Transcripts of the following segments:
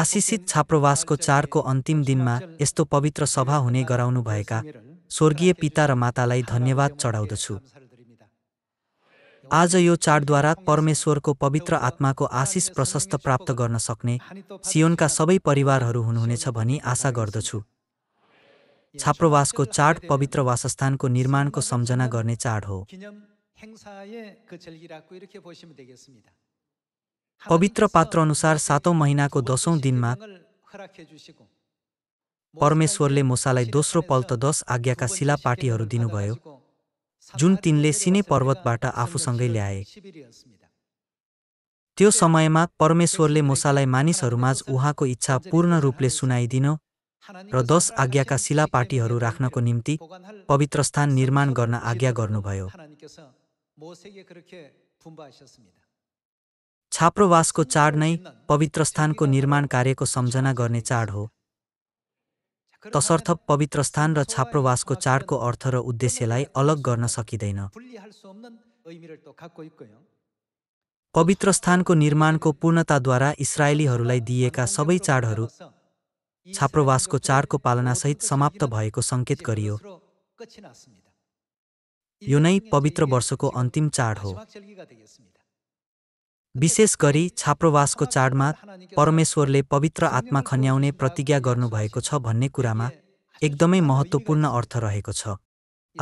आशिषित छाप्रोवासको चारको अन्तिम दिनमा यस्तो पवित्र सभा हुने गराउनुभएका स्वर्गीय पिता र मातालाई धन्यवाद चढाउँदछु आज यो चाडद्वारा परमेश्वरको पवित्र आत्माको आशिष प्रशस्त प्राप्त गर्न सक्ने सियोनका सबै परिवारहरू हुनुहुनेछ भनी आशा गर्दछु छाप्रोवासको चाड पवित्र वासस्थानको निर्माणको सम्झना गर्ने चाड हो पवित्र पात्र अनुसार सातौँ महिनाको दसौँ दिनमा परमेश्वरले मुसालाई दोस्रो पल्ट दस आज्ञाका शिलापाटीहरू दिनुभयो जुन तिनले सिने पर्वतबाट आफूसँगै ल्याए त्यो समयमा परमेश्वरले मुसालाई मानिसहरूमाझ उहाँको इच्छा पूर्ण रूपले सुनाइदिन र दश आज्ञाका शिलापाटीहरू राख्नको निम्ति पवित्र स्थान निर्माण गर्न आज्ञा गर्नुभयो छाप्रोवासको चाड नै पवित्र स्थानको निर्माण कार्यको सम्झना गर्ने चाड हो तसर्थ पवित्र स्थान र छाप्रोवासको चाडको अर्थ र उद्देश्यलाई अलग गर्न सकिँदैन पवित्र स्थानको निर्माणको पूर्णताद्वारा इसरायलीहरूलाई दिइएका सबै चाडहरू छाप्रोवासको चाडको पालनासहित समाप्त भएको सङ्केत गरियो यो नै पवित्र वर्षको अन्तिम चाड हो विशेष गरी छाप्रोवासको चाडमा परमेश्वरले पवित्र आत्मा खन्याउने प्रतिज्ञा गर्नुभएको छ भन्ने कुरामा एकदमै महत्त्वपूर्ण अर्थ रहेको छ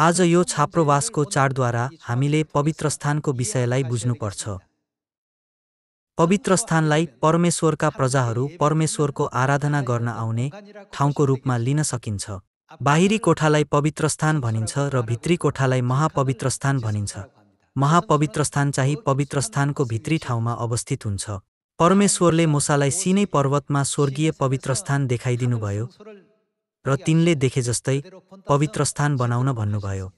आज यो छाप्रोवासको चाडद्वारा हामीले पवित्र स्थानको विषयलाई बुझ्नुपर्छ पवित्र स्थानलाई परमेश्वरका प्रजाहरू परमेश्वरको आराधना गर्न आउने ठाउँको रूपमा लिन सकिन्छ बाहिरी कोठालाई पवित्र स्थान भनिन्छ र भित्री कोठालाई महापवित्र स्थान भनिन्छ महापवित्र स्थान चाहिँ पवित्र स्थानको भित्री ठाउँमा अवस्थित हुन्छ परमेश्वरले मुसालाई सिनै पर्वतमा स्वर्गीय पवित्र स्थान देखाइदिनुभयो र तिनले देखे जस्तै पवित्र स्थान बनाउन भन्नुभयो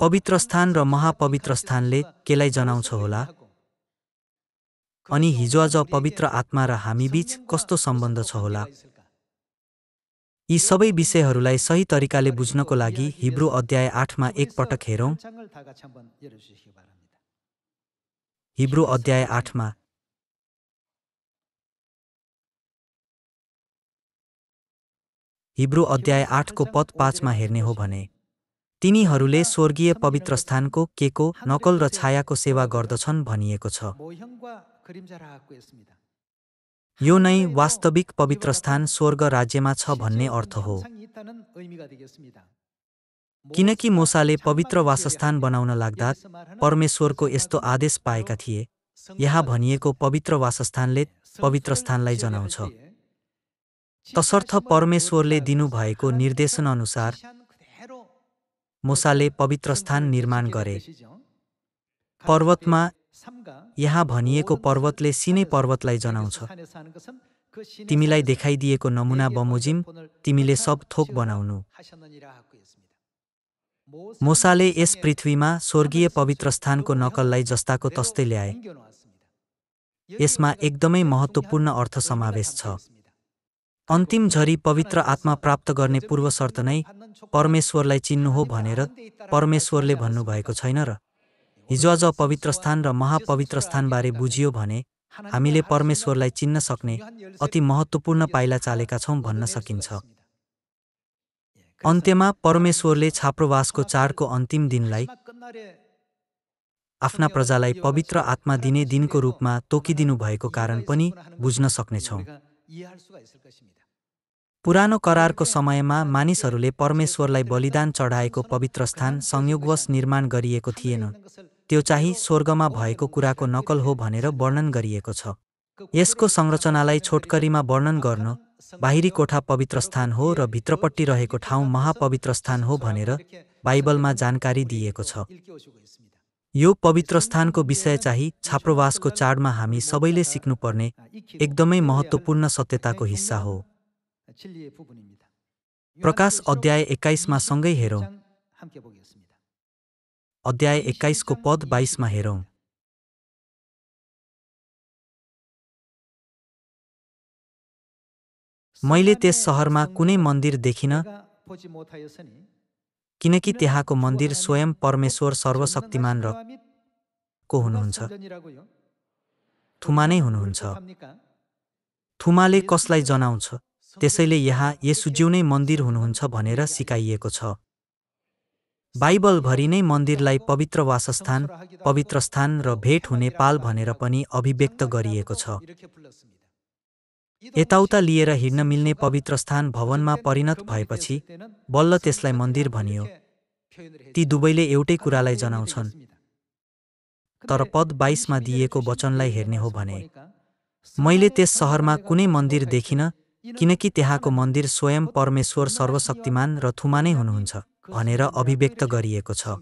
पवित्र स्थान र महापवित्र स्थानले केलाई जनाउँछ होला अनि हिजोआज पवित्र आत्मा र हामीबीच कस्तो सम्बन्ध छ होला यी सबै विषयहरूलाई सही तरिकाले बुझ्नको लागि हिब्रो अध्याय आठमा एकपटक हेरौँ हिब्रू अध्याय आठमा हिब्रो अध्याय आठको पद पाँचमा हेर्ने हो भने तिनीहरूले स्वर्गीय पवित्र स्थानको केको नकल र छायाको सेवा गर्दछन् भनिएको छ यो नै वास्तविक पवित्र स्थान स्वर्ग राज्यमा छ भन्ने अर्थ हो किनकि मोसाले पवित्र वासस्थान बनाउन लाग्दा परमेश्वरको यस्तो आदेश पाएका थिए यहाँ भनिएको पवित्र वासस्थानले पवित्र स्थानलाई जनाउँछ तसर्थ परमेश्वरले दिनुभएको निर्देशनअनुसार मोसाले पवित्र स्थान निर्माण गरे पर्वतमा यहाँ भनिएको पर्वतले सिनै पर्वतलाई जनाउँछ तिमीलाई देखाइदिएको नमुना बमोजिम तिमीले सब थोक बनाउनु मोसाले यस पृथ्वीमा स्वर्गीय पवित्र स्थानको नकललाई जस्ताको तस्तै ल्याए यसमा एकदमै महत्त्वपूर्ण अर्थ समावेश छ अन्तिम झरी पवित्र आत्मा प्राप्त गर्ने पूर्व शर्त नै परमेश्वरलाई चिन्नु हो भनेर परमेश्वरले भन्नुभएको छैन र हिजोआज पवित्र स्थान र महापवित्र स्थानबारे बुझियो भने हामीले परमेश्वरलाई चिन्न सक्ने अति महत्त्वपूर्ण पाइला चालेका छौँ भन्न सकिन्छ अन्त्यमा परमेश्वरले छाप्रोवासको चाडको अन्तिम दिनलाई आफ्ना प्रजालाई पवित्र आत्मा दिने दिनको रूपमा तोकिदिनु भएको कारण पनि बुझ्न सक्नेछौँ पुरानो करारको समयमा मानिसहरूले परमेश्वरलाई बलिदान चढाएको पवित्र स्थान संयोगवश निर्माण गरिएको थिएन त्यो चाहिँ स्वर्गमा भएको कुराको नकल हो भनेर वर्णन गरिएको छ यसको संरचनालाई छोटकरीमा वर्णन गर्न बाहिरी कोठा पवित्र स्थान हो र भित्रपट्टि रहेको ठाउँ महापवित्र स्थान हो भनेर बाइबलमा जानकारी दिएको छ यो पवित्र स्थानको विषय चाहिँ छाप्रोवासको चाडमा हामी सबैले सिक्नुपर्ने एकदमै महत्त्वपूर्ण सत्यताको हिस्सा हो प्रकाश अध्याय एक्काइसमा सँगै हेरौँ अध्याय एक्काइसको पद बाइसमा हेरौँ मैले त्यस सहरमा कुनै मन्दिर देखिन किनकि त्यहाँको मन्दिर स्वयं परमेश्वर सर्वशक्तिमान र को हुनुहुन्छ थुमा नै हुनुहुन्छ थुमाले कसलाई जनाउँछ त्यसैले यहाँ यसुज्यू नै मन्दिर हुनुहुन्छ भनेर सिकाइएको छ बाइबलभरि नै मन्दिरलाई पवित्र वासस्थान पवित्र स्थान र भेट हुने पाल भनेर पनि अभिव्यक्त गरिएको छ यताउता लिएर हिँड्न मिल्ने पवित्र स्थान भवनमा परिणत भएपछि बल्ल त्यसलाई मन्दिर भनियो ती दुवैले एउटै कुरालाई जनाउँछन् तर पद बाइसमा दिइएको वचनलाई हेर्ने हो भने मैले त्यस सहरमा कुनै मन्दिर देखिनँ किनकि त्यहाँको मन्दिर स्वयं परमेश्वर सर्वशक्तिमान र थुमा नै हुनुहुन्छ भनेर अभिव्यक्त गरिएको छ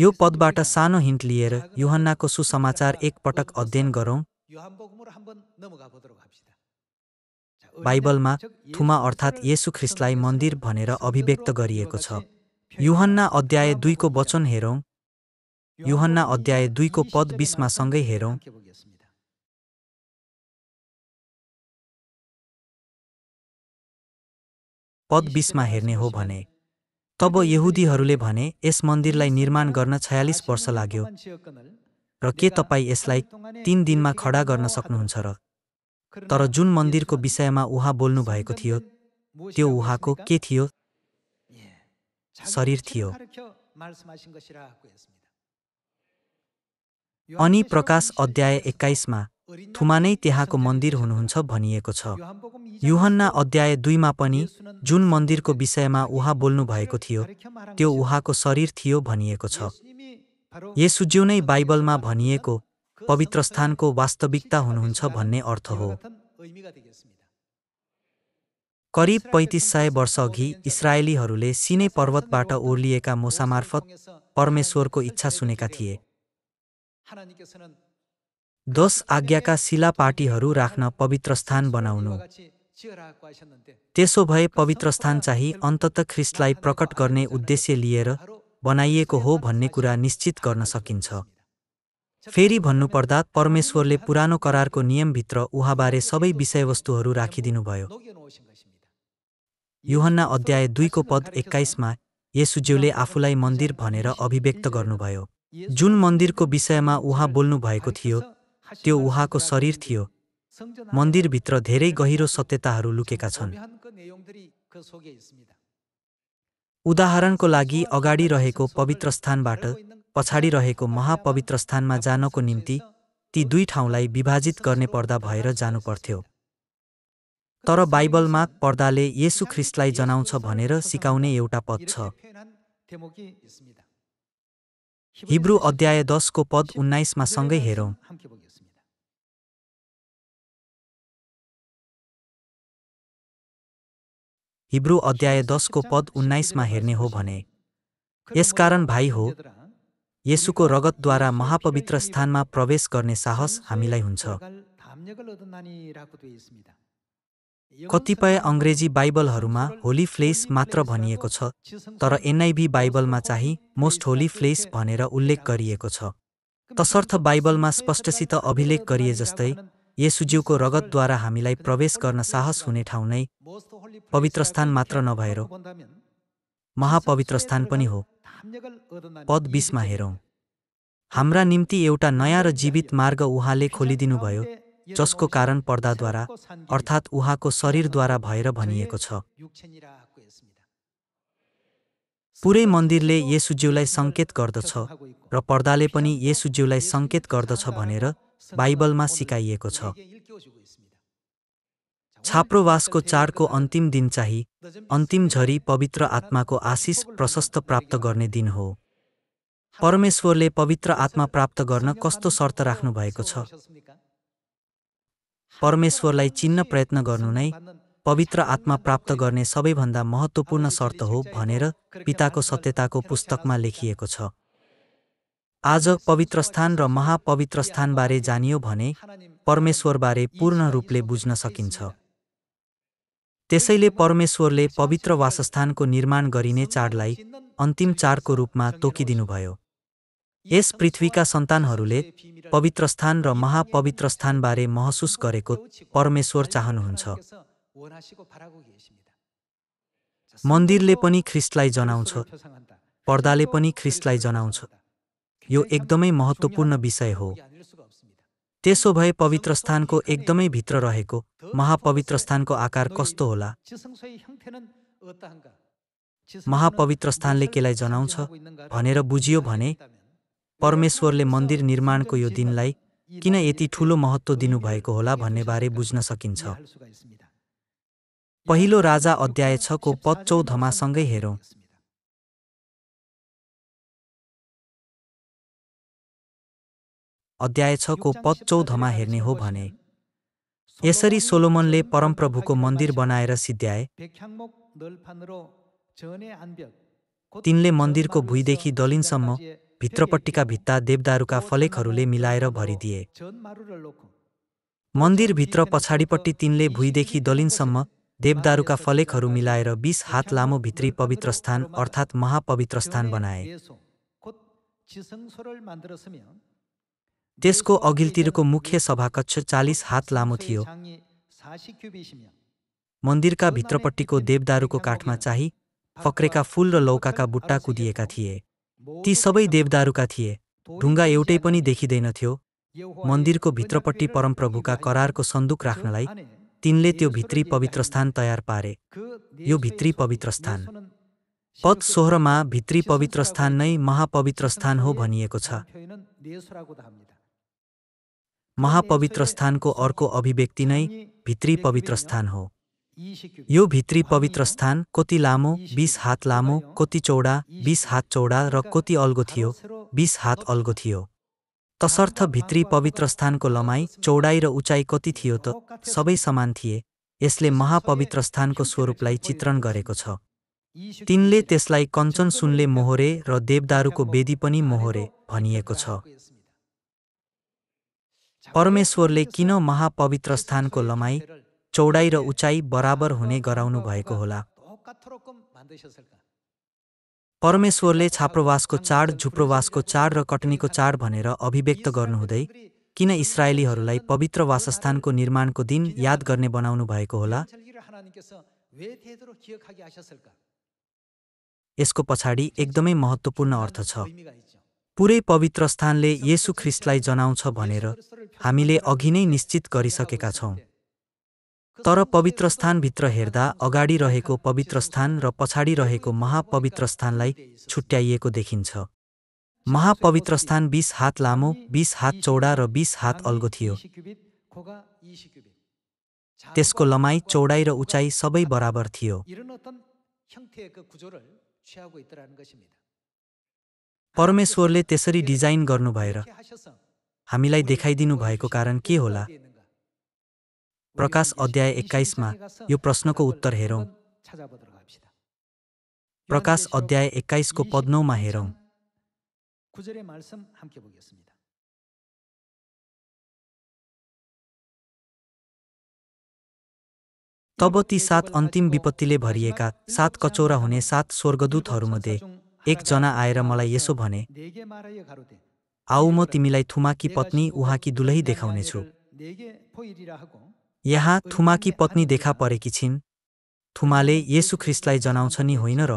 यो पदबाट सानो हिन्ट लिएर युहन्नाको सुसमाचार एकपटक अध्ययन गरौँ बाइबलमा थुमा अर्थात् येसु ख्रिस्टलाई मन्दिर भनेर अभिव्यक्त गरिएको छ युहन्ना अध्याय दुईको वचन हेरौँ युहन्ना अध्याय दुईको पद बिसमा सँगै हेरौँ पद बिसमा हेर्ने हो भने तब यहुदीहरूले भने यस मन्दिरलाई निर्माण गर्न छयालिस वर्ष लाग्यो र के तपाईँ यसलाई तिन दिनमा खडा गर्न सक्नुहुन्छ र तर जुन मन्दिरको विषयमा उहाँ बोल्नु भएको थियो त्यो उहाँको के थियो शरीर थियो अनि प्रकाश अध्याय एक्काइसमा थुमा नै त्यहाँको मन्दिर हुनुहुन्छ भनिएको छ युहन्ना अध्याय दुईमा पनि जुन मन्दिरको विषयमा उहाँ बोल्नुभएको थियो त्यो उहाँको शरीर थियो भनिएको छ यसुज्यू नै बाइबलमा भनिएको पवित्र स्थानको वास्तविकता हुनुहुन्छ भन्ने अर्थ हो करिब पैँतिस सय वर्षअघि इसरायलीहरूले सिनै पर्वतबाट ओर्लिएका मोसामार्फत परमेश्वरको इच्छा सुनेका थिए दश आज्ञाका शिलापाटीहरू राख्न पवित्र स्थान बनाउनु त्यसो भए पवित्र स्थान चाहिँ अन्तत ख्रिस्टलाई प्रकट गर्ने उद्देश्य लिएर बनाइएको हो भन्ने कुरा निश्चित गर्न सकिन्छ फेरि भन्नुपर्दा परमेश्वरले पुरानो करारको नियमभित्र उहाँबारे सबै विषयवस्तुहरू राखिदिनुभयो युहन्ना अध्याय दुईको पद एक्काइसमा येसुज्यूले आफूलाई मन्दिर भनेर अभिव्यक्त गर्नुभयो जुन मन्दिरको विषयमा उहाँ बोल्नुभएको थियो त्यो उहाँको शरीर थियो मन्दिरभित्र धेरै गहिरो सत्यताहरू लुकेका छन् उदाहरणको लागि अगाडि रहेको पवित्र स्थानबाट पछाडि रहेको महापवित्र स्थानमा जानको निम्ति ती दुई ठाउँलाई विभाजित गर्ने पर्दा भएर जानुपर्थ्यो तर बाइबलमा पर्दाले येसु ख्रिस्टलाई जनाउँछ भनेर सिकाउने एउटा पद छ हिब्रू अध्याय दसको पद उन्नाइसमा सँगै हेरौँ हिब्रू अध्याय दसको पद उन्नाइसमा हेर्ने हो भने यसकारण भाइ हो यसुको रगतद्वारा महापवित्र स्थानमा प्रवेश गर्ने साहस हामीलाई हुन्छ कतिपय अङ्ग्रेजी बाइबलहरूमा होली फ्लेस मात्र भनिएको छ तर एनआइभी बाइबलमा चाहिँ मोस्ट होली फ्लेस भनेर उल्लेख गरिएको छ तसर्थ बाइबलमा स्पष्टसित अभिलेख गरिए जस्तै येसुज्यूको रगतद्वारा हामीलाई प्रवेश गर्न साहस हुने ठाउँ नै पवित्र स्थान मात्र नभएर महापवित्र स्थान पनि हो पद बिसमा हेरौँ हाम्रा निम्ति एउटा नयाँ र जीवित मार्ग उहाँले खोलिदिनुभयो जसको कारण पर्दाद्वारा अर्थात् उहाँको शरीरद्वारा भएर भनिएको छ पुरै मन्दिरले येसुज्यूलाई सङ्केत गर्दछ र पर्दाले पनि येसुज्यूलाई सङ्केत गर्दछ भनेर बाइबलमा सिकाइएको छ छाप्रोवासको चाडको अन्तिम दिन चाहिँ अन्तिम झरी पवित्र आत्माको आशिष प्रशस्त प्राप्त गर्ने दिन हो परमेश्वरले पवित्र आत्मा प्राप्त गर्न कस्तो शर्त राख्नु भएको छ परमेश्वरलाई चिन्न प्रयत्न गर्नु नै पवित्र आत्मा प्राप्त गर्ने सबैभन्दा महत्त्वपूर्ण शर्त हो भनेर पिताको सत्यताको पुस्तकमा लेखिएको छ आज पवित्र स्थान र महापवित्र स्थानबारे जानियो भने परमेश्वरबारे पूर्ण रूपले बुझ्न सकिन्छ त्यसैले परमेश्वरले पवित्र वासस्थानको निर्माण गरिने चाडलाई अन्तिम चाडको रूपमा तोकिदिनुभयो यस पृथ्वीका सन्तानहरूले पवित्र स्थान र महापवित्र स्थानबारे महसुस गरेको परमेश्वर चाहनुहुन्छ मन्दिरले पनि ख्रिस्टलाई जनाउँछ पर्दाले पनि ख्रिस्टलाई जनाउँछ यो एकदमै महत्त्वपूर्ण विषय हो त्यसो भए पवित्र स्थानको एकदमै भित्र रहेको महापवित्र स्थानको आकार कस्तो होला महापवित्र स्थानले केलाई जनाउँछ भनेर बुझियो भने परमेश्वरले मन्दिर निर्माणको यो दिनलाई किन यति ठूलो महत्त्व दिनुभएको होला भन्ने बारे बुझ्न सकिन्छ पहिलो राजा अध्याय छको पद धमासँगै हेरौँ अध्याय छको पद चौधमा हेर्ने हो भने यसरी सोलोमनले परमप्रभुको मन्दिर बनाएर सिद्ध्याए तिनले मन्दिरको भुइँदेखि दलिनसम्म भित्रपट्टिका भित्ता देवदारूका फलेकहरूले मिलाएर भरिदिए मन्दिरभित्र पछाडिपट्टि तिनले भुइँदेखि दलिनसम्म देवदारूका फलेकहरू मिलाएर बिस हात लामो भित्री पवित्र स्थान अर्थात् महापवित्र स्थान बनाए त्यसको अघिल्तिरको मुख्य सभाकक्ष चालिस हात लामो थियो मन्दिरका भित्रपट्टिको देवदारूको काठमा चाहिँ फक्रेका फुल र लौकाका बुट्टा कुदिएका थिए ती सबै देवदारूका थिए ढुङ्गा एउटै पनि देखिँदैनथ्यो मन्दिरको भित्रपट्टि परमप्रभुका करारको सन्दुक राख्नलाई तिनले त्यो भित्री पवित्र स्थान तयार पारे यो भित्री पवित्र स्थान पद सोह्रमा भित्री पवित्र स्थान नै महापवित्र स्थान हो भनिएको छ महापवित्र स्थानको अर्को अभिव्यक्ति नै भित्री पवित्र स्थान हो यो भित्री पवित्र स्थान कति लामो बिस हात लामो कति चौडा बिस हात चौडा र कति अल्गो थियो बिस हात अल्गो थियो तसर्थ भित्री पवित्र स्थानको लमाई चौडाइ र उचाइ कति थियो त सबै समान थिए यसले महापवित्र स्थानको स्वरूपलाई चित्रण गरेको छ तिनले त्यसलाई कञ्चन सुनले मोहोरे र देवदारूको वेदी पनि मोहोरे भनिएको छ परमेश्वरले किन महापवित्र स्थानको लमाइ चौडाइ र उचाइ बराबर हुने गराउनु भएको होला परमेश्वरले छाप्रोवासको चाड झुप्रोवासको चाड र कटनीको चाड भनेर अभिव्यक्त गर्नुहुँदै किन इसरायलीहरूलाई पवित्र वासस्थानको निर्माणको दिन याद गर्ने बनाउनु भएको होला यसको पछाडि एकदमै महत्त्वपूर्ण अर्थ छ पुरै पवित्र स्थानले येसु ख्रिस्टलाई जनाउँछ भनेर हामीले अघि नै निश्चित गरिसकेका छौँ तर पवित्र स्थानभित्र हेर्दा अगाडि रहेको पवित्र स्थान र पछाडि रहेको महापवित्र स्थानलाई छुट्याइएको देखिन्छ महापवित्र स्थान बिस हात लामो बिस हात चौडा र बिस हात अल्गो थियो त्यसको लमाइ चौडाइ र उचाइ सबै बराबर थियो परमेश्वरले त्यसरी डिजाइन गर्नुभएर हामीलाई देखाइदिनु भएको कारण के होला प्रकाश अध्याय एक्काइसमा यो प्रश्नको उत्तर हेरौँ प्रकाश अध्याय एक्काइसको पद्नौमा हेरौँ तब ती सात अन्तिम विपत्तिले भरिएका सात कचौरा हुने सात स्वर्गदूतहरूमध्ये एकजना आएर मलाई यसो भने आऊ म तिमीलाई थुमाकी पत्नी उहाँकी दुलही देखाउनेछु यहाँ थुमाकी पत्नी देखा परेकी छिन् थुमाले येसु ख्रिस्टलाई जनाउँछ नि होइन र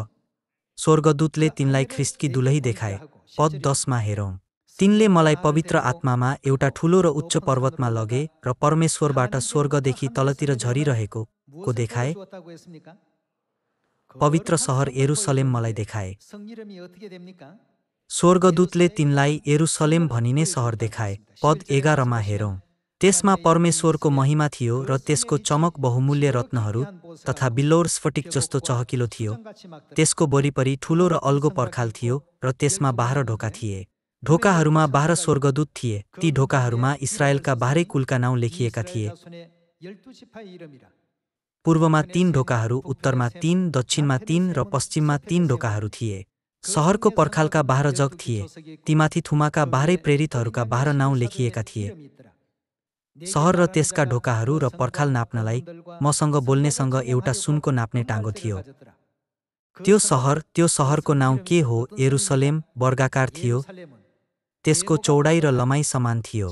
स्वर्गदूतले तिनलाई ख्रिस्टकी दुलही देखाए पद दसमा हेरौँ तिनले मलाई पवित्र आत्मामा एउटा ठूलो र उच्च पर्वतमा लगे र परमेश्वरबाट स्वर्गदेखि तलतिर झरिरहेको को देखाए पवित्र सहर एरुसलेम मलाई देखाए स्वर्गदूतले तिनलाई एरुसलेम भनिने सहर देखाए पद एघारमा हेरौँ त्यसमा परमेश्वरको महिमा थियो र त्यसको चमक बहुमूल्य रत्नहरू तथा बिल्लोर स्फटिक जस्तो चहकिलो थियो त्यसको वरिपरि ठुलो र अल्गो पर्खाल थियो र त्यसमा बाह्र ढोका थिए ढोकाहरूमा बाह्र स्वर्गदूत थिए ती ढोकाहरूमा इसरायलका बाह्रै कुलका नाउँ लेखिएका थिए पूर्वमा तीन ढोकाहरू उत्तरमा तीन दक्षिणमा तीन र पश्चिममा तीन ढोकाहरू थिए सहरको पर्खालका बाह्र जग थिए तीमाथि थुमाका बाह्रै प्रेरितहरूका बाह्र नाउँ लेखिएका थिए सहर र त्यसका ढोकाहरू र पर्खाल नाप्नलाई मसँग बोल्नेसँग एउटा सुनको नाप्ने टाङ्गो थियो त्यो सहर त्यो सहरको नाउँ के हो एरुसलेम वर्गाकार थियो त्यसको चौडाइ र लमाइ समान थियो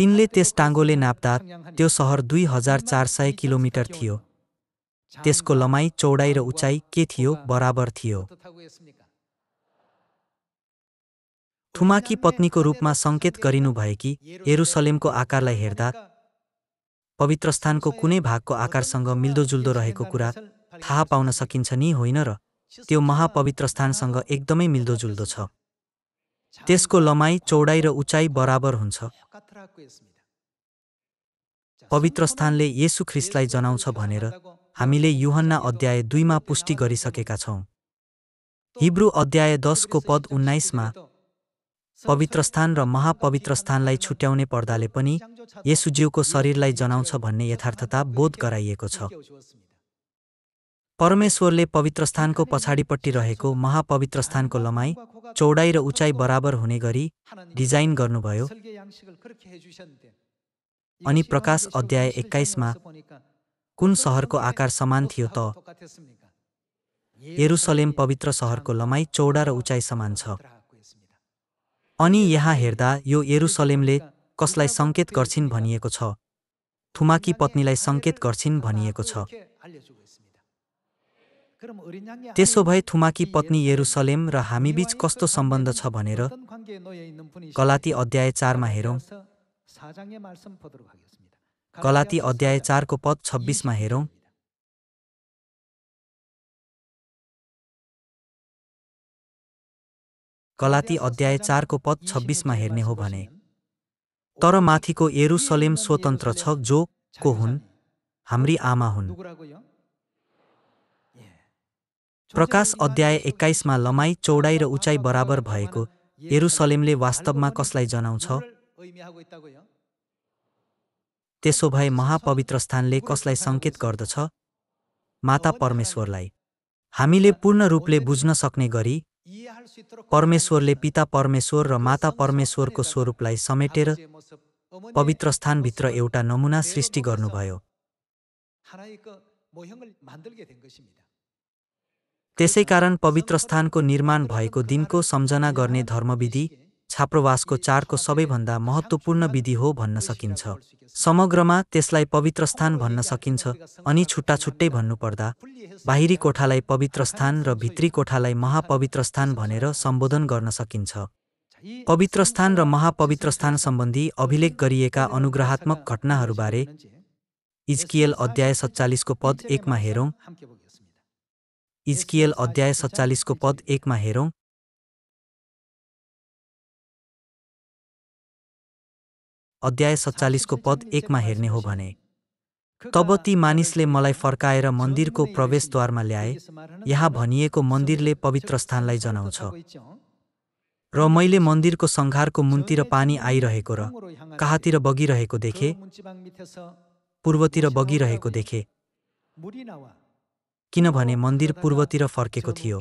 तिनले त्यस टाङ्गोले नाप्दा त्यो सहर दुई हजार चार सय किलोमिटर थियो त्यसको लमाई चौडाइ र उचाइ के थियो बराबर थियो ठुमाकी पत्नीको रूपमा सङ्केत गरिनुभएकी हेरुसलेमको आकारलाई हेर्दा पवित्र स्थानको कुनै भागको आकारसँग मिल्दोजुल्दो रहेको कुरा थाहा पाउन सकिन्छ नि होइन र त्यो महापवित्र स्थानसँग एकदमै मिल्दोजुल्दो छ त्यसको लमाई चौडाइ र उचाइ बराबर हुन्छ पवित्रस्थानले येसु ख्रिस्टलाई जनाउँछ भनेर हामीले युहन्ना अध्याय दुईमा पुष्टि गरिसकेका छौँ हिब्रू अध्याय दसको पद उन्नाइसमा स्थान र महापवित्र स्थानलाई छुट्याउने पर्दाले पनि यसुज्यूको शरीरलाई जनाउँछ भन्ने यथार्थता बोध गराइएको छ परमेश्वरले पवित्र स्थानको पछाडिपट्टि रहेको महापवित्र स्थानको लमाई चौडाइ र उचाइ बराबर हुने गरी डिजाइन गर्नुभयो अनि प्रकाश अध्याय एक्काइसमा कुन सहरको आकार समान थियो त यरुसलेम पवित्र सहरको लमाई चौडा र उचाइ समान छ अनि यहाँ हेर्दा यो यरुसलेमले कसलाई सङ्केत गर्छिन् भनिएको छ थुमाकी पत्नीलाई सङ्केत गर्छिन् भनिएको छ त्यसो भए थुमाकी पत्नी यरुसलेम र हामीबीच कस्तो सम्बन्ध छ भनेर कलाती अध्याय चारमा हेरौँ कलाती अध्याय चारको पद छब्बिसमा हेरौँ कलाती अध्याय चारको पद छब्बिसमा हेर्ने हो भने तर माथिको एरुसलेम स्वतन्त्र छ जो को हुन् हाम्री आमा हुन् प्रकाश अध्याय एक्काइसमा लमाई चौडाइ र उचाइ बराबर भएको एरुसलेमले वास्तवमा कसलाई जनाउँछ त्यसो भए महापवित्र स्थानले कसलाई सङ्केत गर्दछ माता परमेश्वरलाई हामीले पूर्ण रूपले बुझ्न सक्ने गरी परमेश्वरले पिता परमेश्वर र माता परमेश्वरको स्वरूपलाई समेटेर पवित्र स्थानभित्र एउटा नमुना सृष्टि गर्नुभयो त्यसै कारण पवित्र स्थानको निर्माण भएको दिनको सम्झना गर्ने धर्मविधि छाप्रवासको चाडको सबैभन्दा महत्त्वपूर्ण विधि हो भन्न सकिन्छ समग्रमा त्यसलाई पवित्र स्थान भन्न सकिन्छ अनि छुट्टा छुट्टै भन्नुपर्दा बाहिरी कोठालाई पवित्र स्थान र भित्री कोठालाई महापवित्र स्थान भनेर सम्बोधन गर्न सकिन्छ पवित्र स्थान र महापवित्र स्थान सम्बन्धी अभिलेख गरिएका अनुग्रहात्मक घटनाहरूबारे इजकियल अध्याय सत्तालिसको पद एकमा हेरौँ इजकियल अध्याय सत्तालिसको पद एकमा हेरौँ अध्याय सत्तालिसको पद एकमा हेर्ने हो भने तब ती मानिसले मलाई फर्काएर मन्दिरको प्रवेशद्वारमा ल्याए यहाँ भनिएको मन्दिरले पवित्र स्थानलाई जनाउँछ र मैले मन्दिरको सङ्घारको मुनतिर पानी आइरहेको र कहाँतिर बगिरहेको देखे पूर्वतिर बगिरहेको देखे किनभने मन्दिर पूर्वतिर फर्केको थियो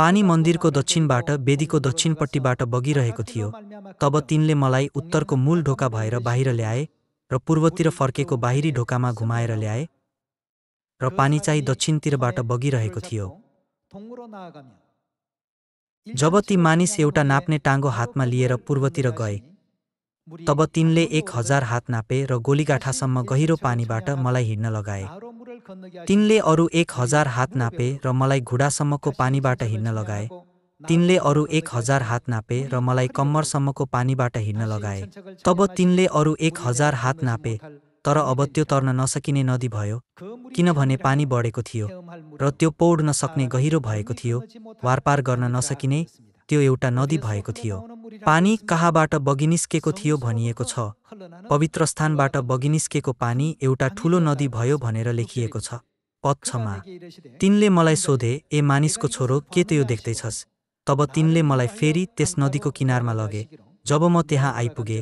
पानी मन्दिरको दक्षिणबाट वेदीको दक्षिणपट्टिबाट बगिरहेको थियो तब तिनले मलाई उत्तरको मूल ढोका भएर बाहिर ल्याए र पूर्वतिर फर्केको बाहिरी ढोकामा घुमाएर ल्याए र पानी चाहिँ दक्षिणतिरबाट बगिरहेको थियो जब ती मानिस एउटा नाप्ने टाङ्गो हातमा लिएर पूर्वतिर गए तब तिनले एक हजार हात नापे र गोलीगाठासम्म गहिरो पानीबाट मलाई हिँड्न लगाए तिनले अरू एक हजार हात नापे र मलाई घुँडासम्मको पानीबाट हिँड्न लगाए तिनले अरू एक हजार हात नापे र मलाई कम्मरसम्मको पानीबाट हिँड्न लगाए तब तिनले अरू एक हजार हात नापे तर अब त्यो तर्न नसकिने नदी भयो किनभने पानी बढेको थियो र त्यो पौड्न सक्ने गहिरो भएको थियो वारपार गर्न नसकिने त्यो एउटा नदी भएको थियो पानी कहाँबाट बगिनिस्केको थियो भनिएको छ पवित्र स्थानबाट बगिनिस्केको पानी एउटा ठूलो नदी भयो भनेर लेखिएको छ पद तिनले मलाई सोधे ए मानिसको छोरो के त त्यो देख्दैछस् तब तिनले मलाई फेरि त्यस नदीको किनारमा लगे जब म त्यहाँ आइपुगे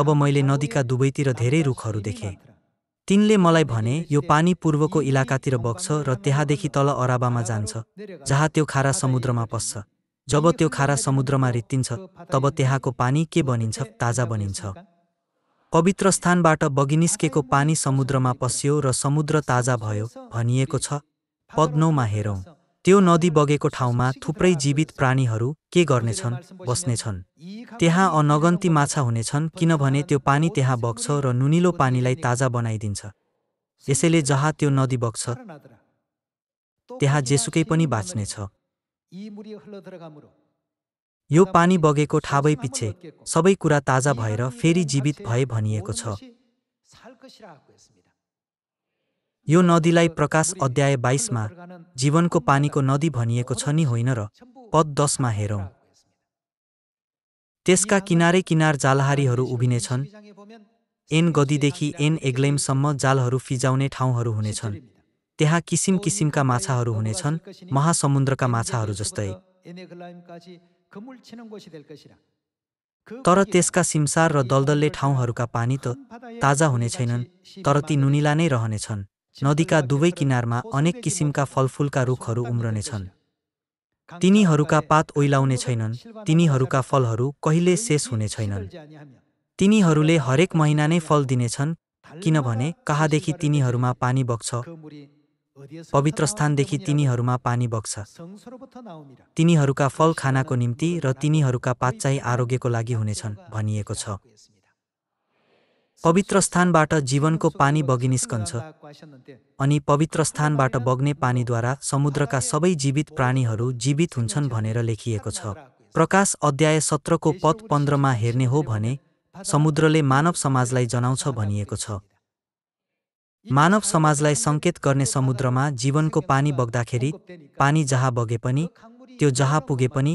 तब मैले नदीका दुवैतिर धेरै रुखहरू देखेँ तिनले मलाई भने यो पानी पूर्वको इलाकातिर बग्छ र त्यहाँदेखि तल अराबामा जान्छ जहाँ त्यो खारा समुद्रमा पस्छ जब त्यो खारा समुद्रमा रित्तिन्छ तब त्यहाँको पानी के बनिन्छ ताजा बनिन्छ पवित्र स्थानबाट बगिनिस्केको पानी समुद्रमा पस्यो र समुद्र ताजा भयो भनिएको छ पद्नौमा हेरौँ त्यो नदी बगेको ठाउँमा थुप्रै जीवित प्राणीहरू के गर्नेछन् बस्नेछन् त्यहाँ अनगन्ती माछा हुनेछन् किनभने त्यो पानी त्यहाँ बग्छ र नुनिलो पानीलाई ताजा बनाइदिन्छ यसैले जहाँ त्यो नदी बग्छ त्यहाँ जेसुकै पनि बाँच्नेछ यो पानी बगेको ठाबै पिच्छे सबै कुरा ताजा भएर फेरि जीवित भए भनिएको छ यो नदीलाई प्रकाश अध्याय बाइसमा जीवनको पानीको नदी भनिएको छ नि होइन र पद दसमा हेरौँ त्यसका किनारे किनार जालहारीहरू उभिनेछन् एन गदीदेखि एन एग्लेमसम्म जालहरू फिजाउने ठाउँहरू हुनेछन् त्यहाँ किसिम किसिमका माछाहरू हुनेछन् महासमुन्द्रका माछाहरू जस्तै तर त्यसका सिमसार र दलदलले ठाउँहरूका पानी त ताजा हुने छैनन् तर ती नुनिला नै रहनेछन् नदीका दुवै किनारमा अनेक किसिमका फलफुलका रुखहरू उम्रनेछन् तिनीहरूका पात ओइलाउने छैनन् तिनीहरूका फलहरू कहिले शेष हुने छैनन् तिनीहरूले हरेक महिना नै फल दिनेछन् किनभने कहाँदेखि तिनीहरूमा पानी बग्छ पवित्र स्थानदेखि तिनीहरूमा पानी बग्छ तिनीहरूका फल खानाको निम्ति र तिनीहरूका पाचाइ आरोग्यको लागि हुनेछन् भनिएको छ पवित्र स्थानबाट जीवनको पानी बगिनिस्कन्छ अनि पवित्र स्थानबाट बग्ने पानीद्वारा समुद्रका सबै जीवित प्राणीहरू जीवित हुन्छन् भनेर लेखिएको छ प्रकाश अध्याय सत्रको पद पन्ध्रमा हेर्ने हो भने समुद्रले मानव समाजलाई जनाउँछ भनिएको छ मानव समाजलाई सङ्केत गर्ने समुद्रमा जीवनको पानी बग्दाखेरि पानी जहाँ बगे पनि त्यो जहाँ पुगे पनि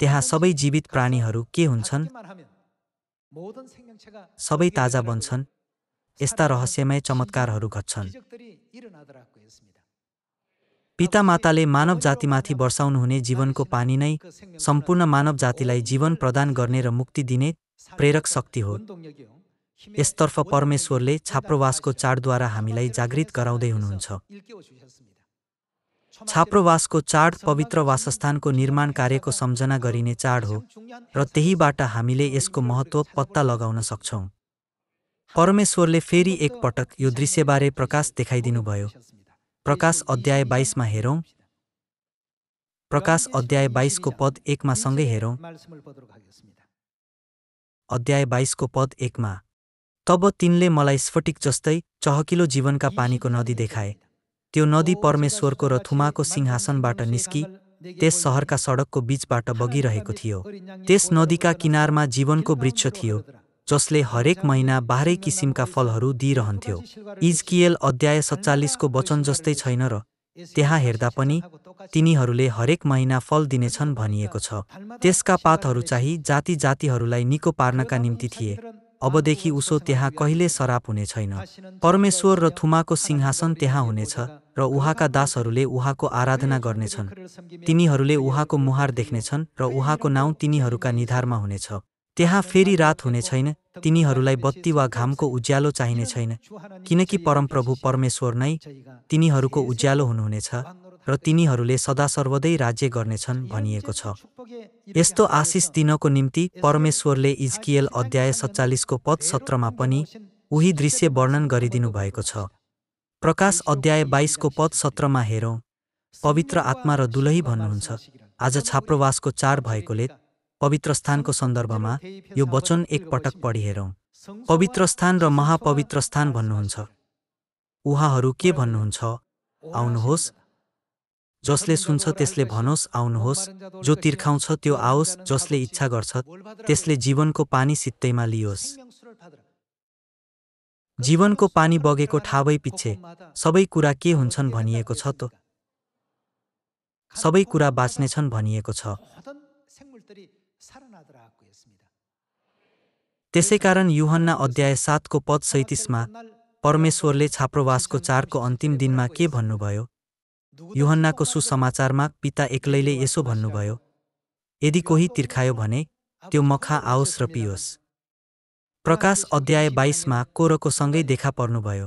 त्यहाँ सबै जीवित प्राणीहरू के हुन्छन् सबै ताजा बन्छन् यस्ता रहस्यमय चमत्कारहरू घट्छन् पितामाताले मानव जातिमाथि वर्षाउनुहुने जीवनको पानी नै सम्पूर्ण मानव जातिलाई जीवन प्रदान गर्ने र मुक्ति दिने प्रेरक शक्ति हो यसतर्फ परमेश्वरले छाप्रोवासको चाडद्वारा हामीलाई जागृत गराउँदै हुनुहुन्छ छाप्रोवासको चाड पवित्र वासस्थानको निर्माण कार्यको सम्झना गरिने चाड हो र त्यहीबाट हामीले यसको महत्त्व पत्ता लगाउन सक्छौँ परमेश्वरले फेरि एकपटक यो दृश्यबारे प्रकाश देखाइदिनुभयो प्रकाश अध्याय बाइसमा हेरौँ प्रकाश अध्याय बाइसको पद एकमा सँगै हेरौँ अध्याय बाइसको पद एकमा तब तिनले मलाई स्फटिक जस्तै चहकिलो जीवनका पानीको नदी देखाए त्यो नदी परमेश्वरको र थुमाको सिंहासनबाट निस्की त्यस सहरका सडकको बीचबाट बगिरहेको थियो त्यस नदीका किनारमा जीवनको वृक्ष थियो जसले हरेक महिना बाह्रै किसिमका फलहरू दिइरहन्थ्यो इजकिएल अध्याय सत्तालिसको वचन जस्तै छैन र त्यहाँ हेर्दा पनि तिनीहरूले हरेक महिना फल दिनेछन् भनिएको छ त्यसका पातहरू चाहिँ जाति जातिहरूलाई निको पार्नका निम्ति थिए अबदेखि उसो त्यहाँ कहिले सराप हुने छैन परमेश्वर र थुमाको सिंहासन त्यहाँ हुनेछ र उहाँका दासहरूले उहाँको आराधना गर्नेछन् तिनीहरूले उहाँको मुहार देख्नेछन् र उहाँको नाउँ तिनीहरूका निधारमा हुनेछ त्यहाँ फेरि रात हुने छैन तिनीहरूलाई बत्ती वा घामको उज्यालो चाहिने छैन किनकि परमप्रभु परमेश्वर नै तिनीहरूको उज्यालो हुनुहुनेछ र तिनीहरूले सदा सर्वदै राज्य गर्नेछन् भनिएको छ यस्तो आशिष दिनको निम्ति परमेश्वरले इज्कियल अध्याय सत्तालिसको पद सत्रमा पनि उही दृश्य वर्णन गरिदिनु भएको छ प्रकाश अध्याय बाइसको पद सत्रमा हेरौँ पवित्र आत्मा र दुलही भन्नुहुन्छ आज छाप्रोवासको चार भएकोले पवित्र स्थानको सन्दर्भमा यो वचन एकपटक पढिहेरौँ पवित्र स्थान र महापवित्र स्थान भन्नुहुन्छ उहाँहरू के भन्नुहुन्छ आउनुहोस् जसले सुन्छ त्यसले भनोस् आउनुहोस् जो तिर्खाउँछ त्यो आओस् जसले इच्छा गर्छ त्यसले जीवनको पानी सित्तैमा लियोस् जीवनको पानी बगेको ठावै पिच्छे सबै कुरा के हुन्छन् भनिएको छ त सबै कुरा बाँच्नेछन् भनिएको छ त्यसैकारण युहन्ना अध्याय सातको पद सैतिसमा परमेश्वरले छाप्रोवासको चारको अन्तिम दिनमा के भन्नुभयो युहन्नाको सुसमाचारमा पिता एक्लैले यसो भन्नुभयो यदि कोही तिर्खायो भने त्यो मखा आओस् र पियोस् प्रकाश अध्याय बाइसमा कोरको सँगै देखा पर्नुभयो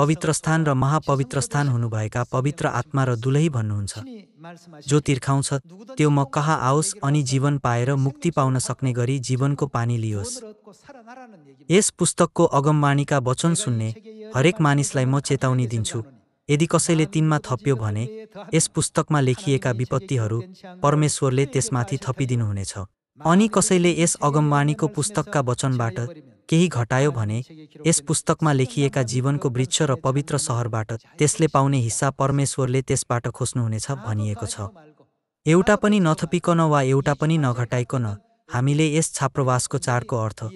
पवित्र स्थान र महापवित्र स्थान हुनुभएका पवित्र आत्मा र दुलही भन्नुहुन्छ जो तिर्खाउँछ त्यो म कहाँ आओस् अनि जीवन पाएर मुक्ति पाउन सक्ने गरी जीवनको पानी लियोस् यस पुस्तकको अगमवाणीका वचन सुन्ने हरेक मानिसलाई म चेतावनी दिन्छु यदि कसैले तिनमा थप्यो भने यस पुस्तकमा लेखिएका विपत्तिहरू परमेश्वरले त्यसमाथि थपिदिनुहुनेछ अनि कसैले यस अगमवाणीको पुस्तकका वचनबाट केही घटायो भने यस पुस्तकमा लेखिएका जीवनको वृक्ष र पवित्र सहरबाट त्यसले पाउने हिस्सा परमेश्वरले त्यसबाट खोज्नुहुनेछ भनिएको छ एउटा पनि नथपिकन वा एउटा पनि नघटाइकन हामीले यस छाप्रवासको चाडको अर्थ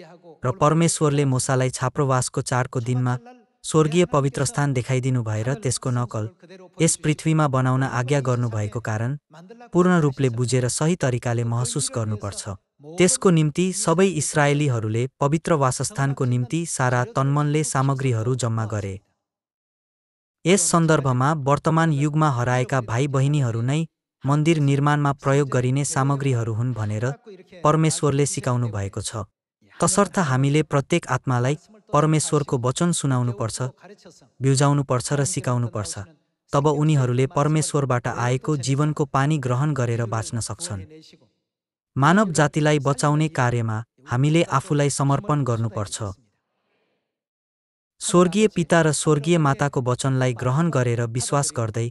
र परमेश्वरले मोसालाई छाप्रोवासको चाडको दिनमा स्वर्गीय पवित्र स्थान देखाइदिनु भएर त्यसको नकल यस पृथ्वीमा बनाउन आज्ञा गर्नुभएको कारण पूर्ण रूपले बुझेर सही तरिकाले महसुस गर्नुपर्छ त्यसको निम्ति सबै इसरायलीहरूले पवित्र वासस्थानको निम्ति सारा तन्मनले सामग्रीहरू जम्मा गरे यस सन्दर्भमा वर्तमान युगमा हराएका भाइ बहिनीहरू नै मन्दिर निर्माणमा प्रयोग गरिने सामग्रीहरू हुन् भनेर परमेश्वरले सिकाउनु भएको छ तसर्थ हामीले प्रत्येक आत्मालाई परमेश्वरको वचन सुनाउनुपर्छ बिउजाउनुपर्छ र सिकाउनुपर्छ तब उनीहरूले परमेश्वरबाट आएको जीवनको पानी ग्रहण गरेर बाँच्न सक्छन् मानव जातिलाई बचाउने कार्यमा हामीले आफूलाई समर्पण गर्नुपर्छ स्वर्गीय पिता र स्वर्गीय माताको वचनलाई ग्रहण गरेर विश्वास गर्दै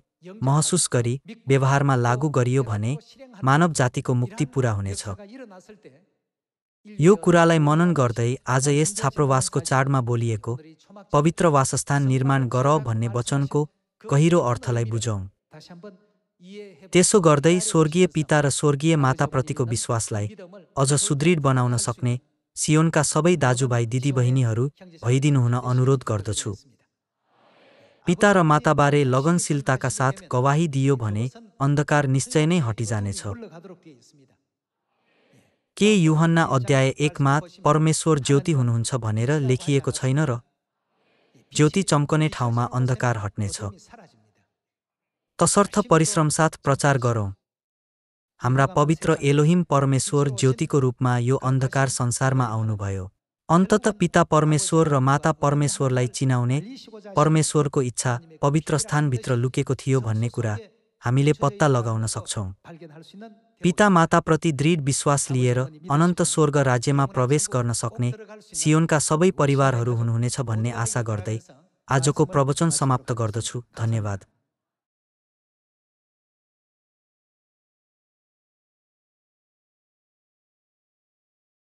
महसुस गरी व्यवहारमा लागू गरियो भने मानव जातिको मुक्ति पूरा हुनेछ यो कुरालाई मनन गर्दै आज यस छाप्रोवासको चाडमा बोलिएको पवित्र वासस्थान निर्माण गर भन्ने वचनको गहिरो अर्थलाई बुझौँ त्यसो गर्दै स्वर्गीय पिता र स्वर्गीय माताप्रतिको विश्वासलाई अझ सुदृढ बनाउन सक्ने सियोनका सबै दाजुभाइ दिदीबहिनीहरू भइदिनुहुन अनुरोध गर्दछु पिता र माताबारे लगनशीलताका साथ गवाही दियो भने अन्धकार निश्चय नै हटिजानेछ के युहन्ना अध्याय एकमा परमेश्वर ज्योति हुनुहुन्छ भनेर लेखिएको छैन र ज्योति चम्कने ठाउँमा अन्धकार हट्नेछ तसर्थ परिश्रमसाथ प्रचार गरौँ हाम्रा पवित्र एलोहिम परमेश्वर ज्योतिको रूपमा यो अन्धकार संसारमा आउनुभयो अन्तत पिता परमेश्वर र माता परमेश्वरलाई चिनाउने परमेश्वरको इच्छा पवित्र स्थानभित्र लुकेको थियो भन्ने कुरा हामीले पत्ता लगाउन सक्छौँ पितामाताप्रति दृढ विश्वास लिएर अनन्त स्वर्ग राज्यमा प्रवेश गर्न सक्ने सियोनका सबै परिवारहरू हुनुहुनेछ भन्ने आशा गर्दै आजको प्रवचन समाप्त गर्दछु धन्यवाद